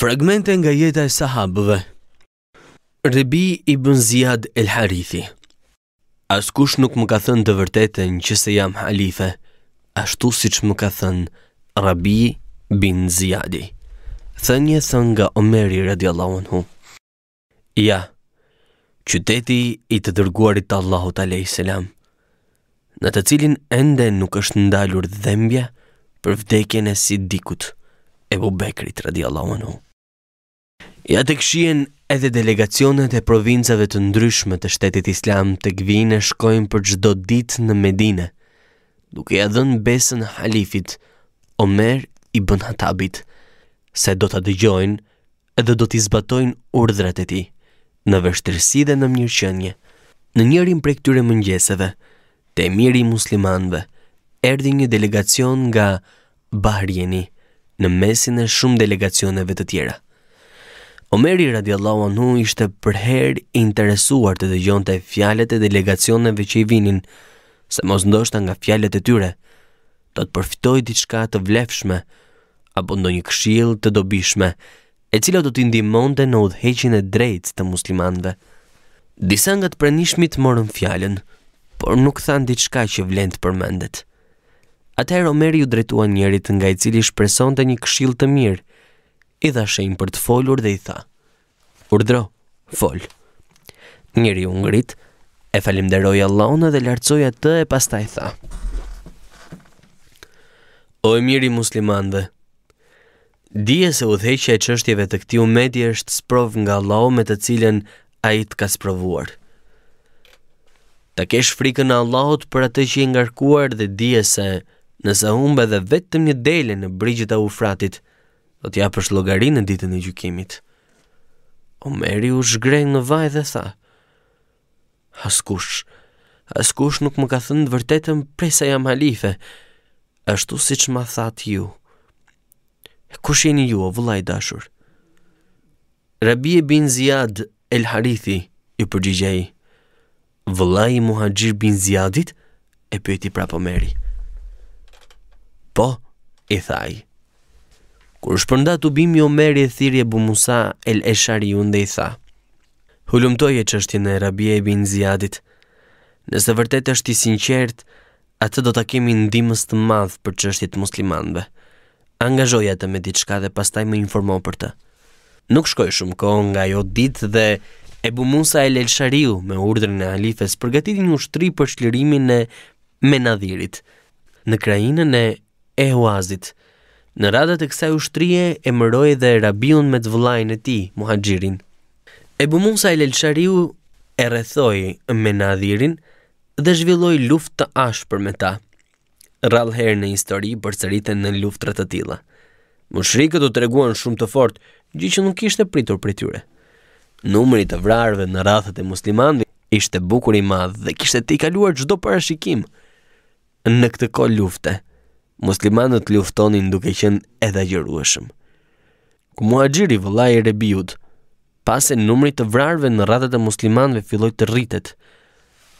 Fragmente nga jeta e sahabëve Rebi i bën Ziad el Harithi Askush nuk më ka thënë të vërtetën që se jam halife, ashtu si që më ka thënë Rabi bin Ziadi. Thënje thënë nga Omeri radiallahu anhu. Ja, qyteti i të dërguarit Allahut a.s. Në të cilin ende nuk është ndalur dhembja për vdekjene si dikut Ebu Bekrit radiallahu anhu. Ja të këshien edhe delegacionet e provincave të ndryshme të shtetit islam të gvine shkojnë për gjdo dit në Medine, duke ja dhënë besën halifit Omer i bën hatabit, se do të dëgjojnë edhe do t'i zbatojnë urdhrat e ti, në vështërsi dhe në mirëqënje. Në njërin për këtyre mëngjeseve, të emiri muslimanve, erdi një delegacion nga Bahrieni, në mesin e shumë delegacioneve të tjera. Omeri radiallahu anhu ishte përher interesuar të dëgjonte fjalet e delegacioneve që i vinin, se mos ndoshta nga fjalet e tyre, do të përfitoj diçka të vlefshme, apo ndo një këshil të dobishme, e cila do t'i të në udheqin e drejtë të muslimanve. Disa nga të prenishmit morën fjalen, por nuk than diçka që vlend të përmendet. Atëherë Omeri u drejtuan njërit nga i cili shpreson të një këshil të mirë, i dha shenj për të folur dhe i tha: Urdro, fol." Njëri u ngrit, e falënderoi Allahun dhe lartsoi atë e pastaj tha: "O e i muslimanëve, dije se udhëheqja e çështjeve të këtij umeti është sprov nga Allahu me të cilën ai të ka sprovuar." Ta kesh frikën e Allahut për atë që i ngarkuar dhe dije se nëse humbe dhe vetëm një dele në brigjit e ufratit, do t'ja përsh logari në ditën e gjukimit. Omeri u shgrejnë në vaj dhe tha, Askush, askush nuk më ka thënë të vërtetën presa jam halife, ashtu si që ma thatë ju. Kush jeni ju, o vëllaj dashur? Rabi e bin Ziad el Harithi, i përgjigjej. Vëllaj i muhajgjir bin Ziadit, e pëjti prapo meri. Po, e thajë. Kur shpërnda të bimi o meri e thirje bu Musa el eshari ju ndë i tha. Hullumtoj e qështje në rabie e bin ziadit. Nëse vërtet është i sinqert, atë do të kemi ndimës të madhë për qështjet muslimanve. Angazhoj atë me diçka dhe pastaj më informo për të. Nuk shkoj shumë kohë nga jo ditë dhe Ebu Musa el Elshariu me urdrën e Alifes përgatit një ushtri për shlirimin e Menadhirit në krajinën e Ehuazit. Në radhët e kësaj ushtrie, e mëroj dhe e rabion me të vëllajnë e ti, Muhaxhirin. Ebu Musa el sa i e rethoj me nadhirin dhe zhvilloj luft të ashë për me ta. Rallëherë herë në histori për sëritën në luft të tilla. Mushrikët Më shri këtu të reguan shumë të fort, gjithë që nuk ishte pritur për tyre. Numëri të vrarve në radhët e muslimanëve ishte bukur i madhë dhe kishte të kaluar gjdo parashikim në këtë kohë lufte. Muslimanët luftonin duke qenë edhe gjërueshëm. Ku mua gjiri i e rebiut, pas e numri të vrarve në radhët e muslimanve filloj të rritet,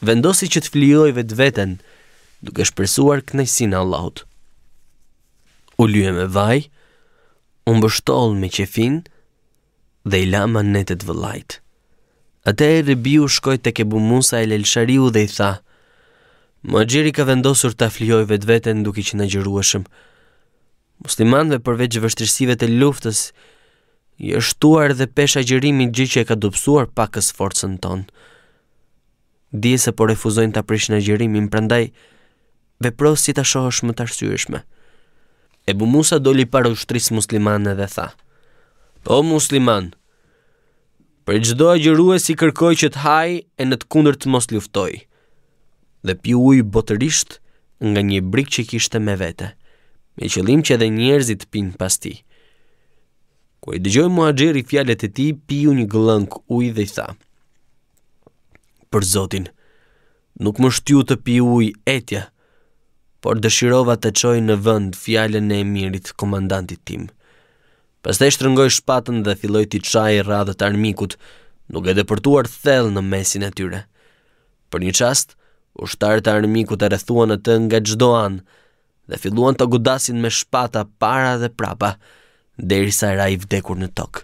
vendosi që të flioj vetë vetën duke shpresuar kënajsinë Allahut. U luje me vaj, unë bështol me qefin dhe i lama netet vëllajt. Ate e rebiu shkoj të kebu musa e lelshariu dhe i tha, Më ka vendosur të aflioj vetë vetën duke që në gjërueshëm. Muslimanve përveç vështërsive të luftës, i ështuar dhe pesha gjërimi gjë që e ka dupsuar pakës forësën tonë. Dije se po refuzojnë të aprish në gjërimi, më prendaj, veprosë si të shohësh më të arsyëshme. Ebu Musa doli parë ushtrisë muslimane dhe tha, O musliman, për gjdo gjërues i kërkoj që të haj e në të kundër të mos luftojë dhe pi ujë botërisht nga një brik që kishte me vete, me qëllim që edhe njerëzit pinë pas ti. Kua i dëgjoj mua gjeri fjalet e ti, pi një glënk ujë dhe i tha. Për zotin, nuk më shtju të pi ujë etja, por dëshirova të qoj në vënd fjalen e mirit komandantit tim. Pas të e shtërëngoj shpatën dhe thiloj t'i qaj e radhët armikut, nuk e dhe përtuar thellë në mesin e tyre. Për një qastë, ushtarët e armikut e rrethuan atë nga çdo anë dhe filluan të godasin me shpata para dhe prapa derisa ra i vdekur në tokë.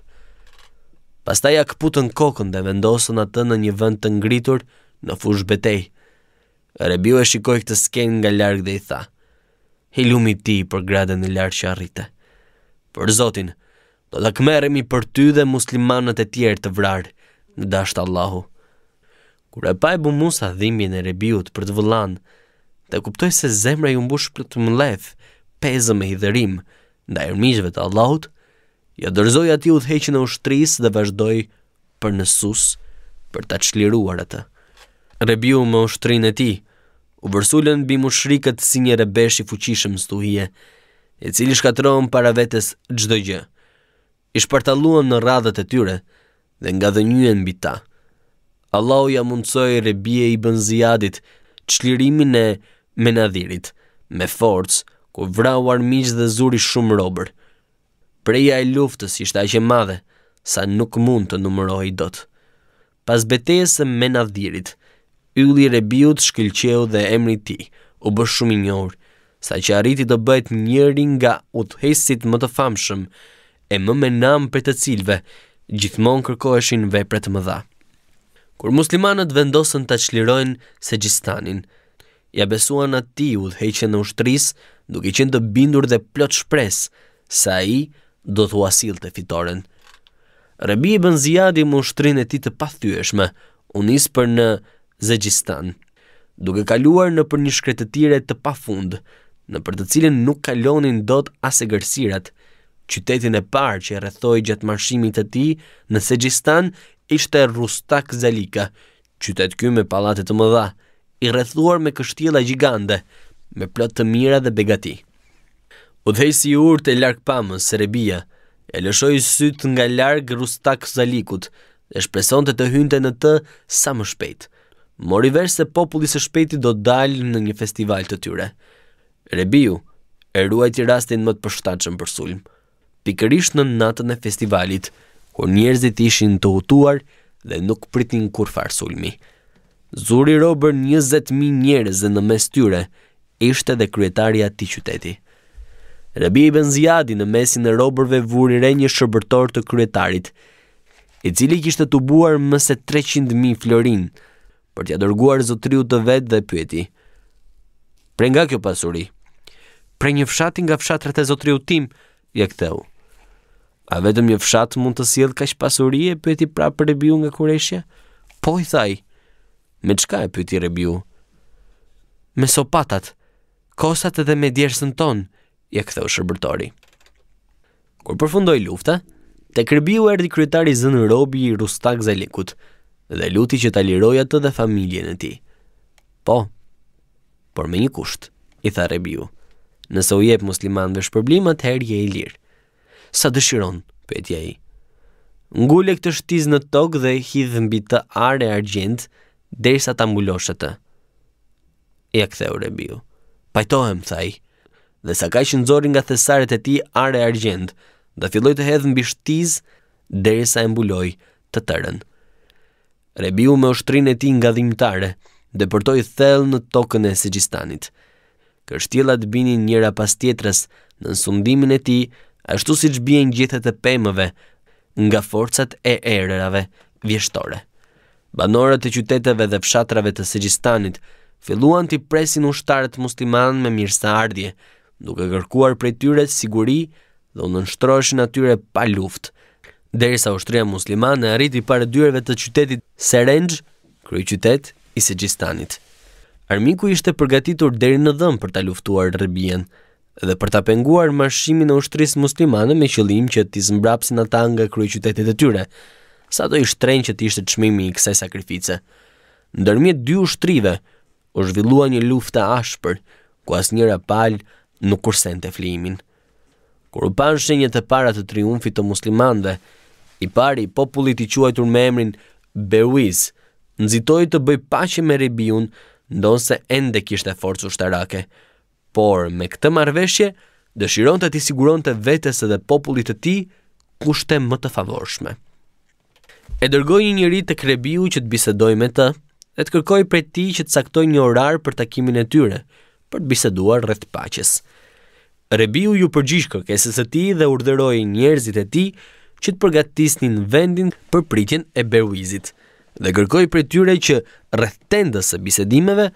Pastaj ja kputën kokën dhe vendosën atë në një vend të ngritur në fush betej. Rebiu e shikoj këtë skenë nga larg dhe i tha, Hilumi ti për gradën e lartë që arrite. Për zotin, do ta këmeremi për ty dhe muslimanët e tjerë të vrarë, në dashtë Allahu. Kur e pa e bu Musa dhimbjen e rebiut për të vëllan, dhe kuptoj se zemra ju mbush për të mëlef, pezë me hidërim, nda e rmishve të Allahut, ja jo dërzoj ati u theqin e ushtris dhe vazhdoj për në sus për ta qliruar atë. Rebiu me ushtrin e ti, u vërsullën bimu shrikët si një rebesh i fuqishëm stuhie, e cili shkatron para vetes gjdo gjë. Ishpartaluan në radhët e tyre dhe nga dhe njën bita. ta. Allahu ja mundësoj rebje i bënziadit, qlirimin e menadhirit, me forcë, ku vrau armiq dhe zuri shumë robër. Preja e luftës ishte aqe madhe, sa nuk mund të numërohi dot. Pas betes e menadhirit, ylli rebiut shkëlqeu dhe emri ti, u bë shumë i njohur, sa që arriti të bëhet njëri nga udhëhesit më të famshëm e më me nam për të cilve gjithmonë kërkoheshin vepra të mëdha kur muslimanët vendosën të qlirojnë se gjistanin. Ja besuan ati u dheqen në ushtris, duke qenë të bindur dhe plot shpres, sa i do të uasil të fitoren. Rebi i bënzijadi më ushtrin e ti të pathyeshme, unis për në Zegjistan, duke kaluar në për një shkretetire të pafund, në për të cilin nuk kalonin dot as e gërsirat, qytetin e parë që e rrethoi gjatë marshimit të tij në Sejistan ishte Rustak Zalika, qytet ky me pallate të mëdha, i rrethuar me kështjella gjigande, me plot të mira dhe begati. Udhëhesi i urtë e lart pamës Serbia e lëshoi syt nga larg Rustak Zalikut dhe shpresonte të, të hynte në të sa më shpejt. Mori vesh se populli së shpejti do të dalë në një festival të tyre. Rebiu e ruajti rastin më të përshtatshëm për sulm, pikërisht në natën e festivalit kur njerëzit ishin të hutuar dhe nuk pritin kur farë sulmi. Zuri robër 20.000 njerëz dhe në mes tyre ishte dhe kryetarja ti qyteti. Rebi i Benziadi në mesin e robërve vuri re një shërbërtor të kryetarit, i cili kishte të buar mëse 300.000 florin, për t'ja dërguar zotriu të vetë dhe pyeti. Pre nga kjo pasuri? Pre një fshatin nga fshatrat e zotriu tim, je këtheu. A vetëm një fshat mund të sjellë kaq pasuri e pyeti prapë Rebiu nga Kureshja? Po i thaj. Me çka e pyeti Rebiu? Me sopatat, kosat edhe me djersën ton, ja ktheu shërbërtori. Kur përfundoi lufta, te kërbiu erdhi kryetari zënë Robi i Rustak zelikut, dhe luti që ta liroj atë dhe familjen e tij. Po, por me një kusht, i tha Rebiu. Nëse u jep muslimanëve shpërblimat, atëherë je i lirë sa dëshiron, petja i. Ngule këtë shtiz në tokë dhe hidhë mbi të are argjend, derisa ta mbuloshe të. Ja ktheu Rebiu. Pajtohem, thaj. Dhe sa ka që nëzori nga thesaret e ti are argjend, dhe filloj të hedhë mbi shtiz, derisa e mbuloj të tërën. Rebiu me ushtrin e ti nga dhimtare, dhe përtoj thell në tokën e Sigistanit. të binin njëra pas tjetrës në sundimin e ti, ashtu si që bjen gjithet e pemëve nga forcat e erërave vjeshtore. Banorët e qyteteve dhe fshatrave të Sejistanit filluan të presin ushtarët musliman me mirësa ardje, duke kërkuar prej tyre siguri dhe unë nështroshin atyre pa luft. Derisa ushtria musliman e arriti pare dyreve të qytetit Serenjë, kryj qytet i Sejistanit. Armiku ishte përgatitur deri në dhëm për ta luftuar rëbjenë, dhe për të penguar marshimin e ushtrisë muslimane me qëllim që t'i zmbrapsin ata nga qytetit e tyre, sa do i shtrenjë që ishte çmimi i kësaj sakrifice. Ndërmjet dy ushtrive u zhvillua një luftë e ashpër, ku asnjëra palë nuk kursente flimin. Kur u pan e para të triumfit të muslimanëve, i pari popullit i quajtur me emrin Beruiz, nëzitoj të bëj pache me ribiun, ndonë se ende kishte forcë ushtarake por me këtë marveshje, dëshiron të ti siguron të vetës edhe popullit të ti kushte më të favorshme. E dërgoj një njëri të krebiu që të bisedoj me të, dhe të kërkoj për ti që të saktoj një orar për takimin e tyre, për të biseduar rrëth paches. Rebiu ju përgjish kërkesës e ti dhe urderoj njerëzit e ti që të përgatisnin vendin për pritjen e beruizit dhe kërkoj për tyre që rrëth tendës e bisedimeve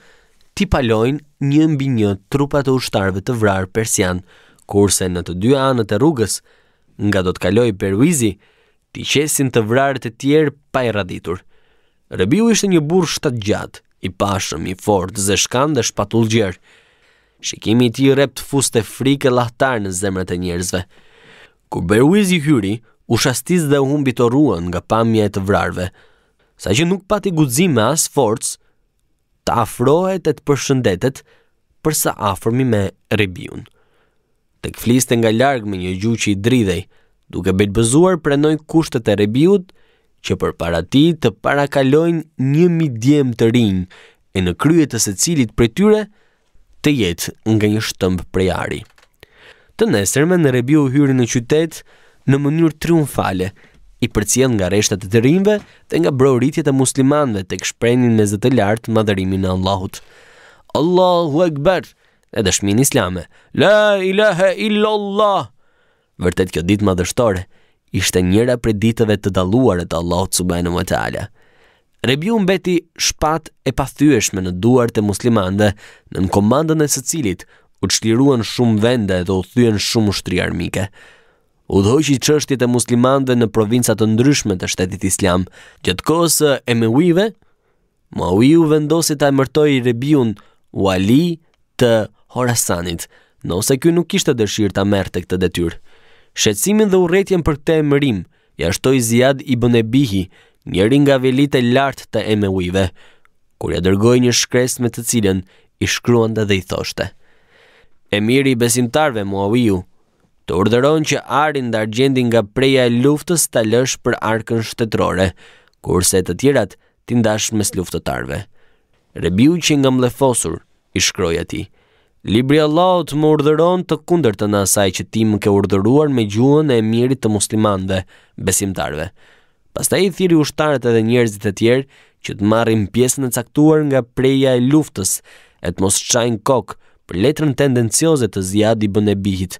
t'i palojnë një mbi një trupat e ushtarve të vrarë persian, kurse në të dy anët e rrugës, nga do t'kaloj per uizi, t'i qesin të vrarët e tjerë pa i raditur. Rëbiu ishte një burë shtatë gjatë, i pashëm, i fort, zë dhe shpatull gjerë. Shikimi ti rept fuste frike lahtar në zemrët e njerëzve. Kur Beruiz hyri, u shastiz dhe u humbi të ruën nga pamja e të vrarëve. sa që nuk pati guzime as forcë të afrohet e të përshëndetet përsa afërmi me rebiun. Të këfliste nga largë me një gjuqë që i dridhej, duke bejtë bëzuar prenoj kushtet e rebiut që për para ti të parakalojnë një midjem djem të rinjë e në kryet të se cilit për tyre të jetë nga një shtëmbë prejari. Të nesërme në rebiu hyri në qytet në mënyrë triumfale, i përcjell nga rreshtat e të dhe nga brorritjet e muslimanëve tek shprehni me zot e lart madhërimin e Allahut. Allahu Akbar, e dashmin islame. La ilaha illa Allah. Vërtet kjo ditë madhështore ishte njëra prej ditëve të dalluara të Allahut subhanahu wa taala. Rebiu mbeti shpat e pathyeshme në duart e muslimanëve, nën komandën e së cilit u çliruan shumë vende dhe u thyen shumë ushtri armike udhëhoqi çështjet e muslimanëve në provinca të ndryshme të shtetit islam. Gjatë kohës së Emevive, Muawiu vendosi ta emërtoi Rebiun Wali të Horasanit, nëse ky nuk kishte dëshirë ta merrte këtë detyrë. Shetsimin dhe uretjen për këtë emërim, ja shtoi Ziad ibn Ebihi, njëri nga velitë e lartë të Emevive, kur ia dërgoi një shkresë me të cilën i shkruan dhe, dhe i thoshte: Emiri i besimtarve Muawiu, të urderon që arin dhe argjendin nga preja e luftës të lësh për arkën shtetrore, kurse të tjerat të ndash mes luftëtarve. Rebiu që nga mlefosur, i shkroja ti. Libri të më urderon të kunder të nasaj që ti më ke urderuar me gjuën e mirit të muslimande, besimtarve. Pasta i thiri ushtarët edhe njerëzit e tjerë që të marrin pjesën e caktuar nga preja e luftës e të mos qajnë kokë për letrën tendencioze të zjadi bënebihit, bihit,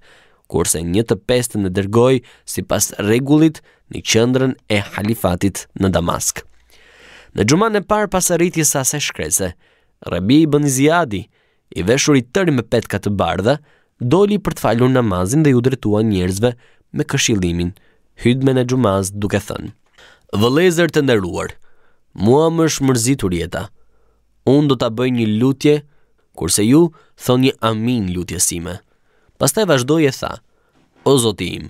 kurse një të pestën e dërgoj si pas regullit një qëndrën e halifatit në Damask. Në gjumane e parë pas arritje sa se shkrese, Rabi i Bëniziadi, i veshur i tëri me petka të bardha, doli për të falur namazin dhe ju dretua njerëzve me këshilimin, hydme në gjumaz duke thënë. Vëlezër të ndërruar, mua më shmërzitur jeta, unë do të bëj një lutje, kurse ju thonë një amin lutjesime. sime. Pastaj vazhdoi e tha: O Zoti im,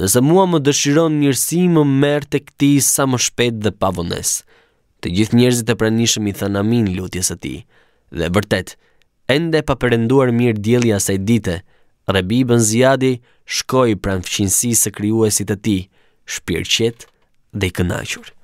nëse mua më dëshiron mirësi, më merr tek ti sa më shpejt dhe pa vonës. Të gjithë njerëzit e pranishëm i than amin lutjes së tij. Dhe vërtet, ende pa perënduar mirë dielli asaj dite, Rabi ibn Ziyadi shkoi pranë fqinësisë së krijuesit të tij, shpirqet dhe i kënaqur.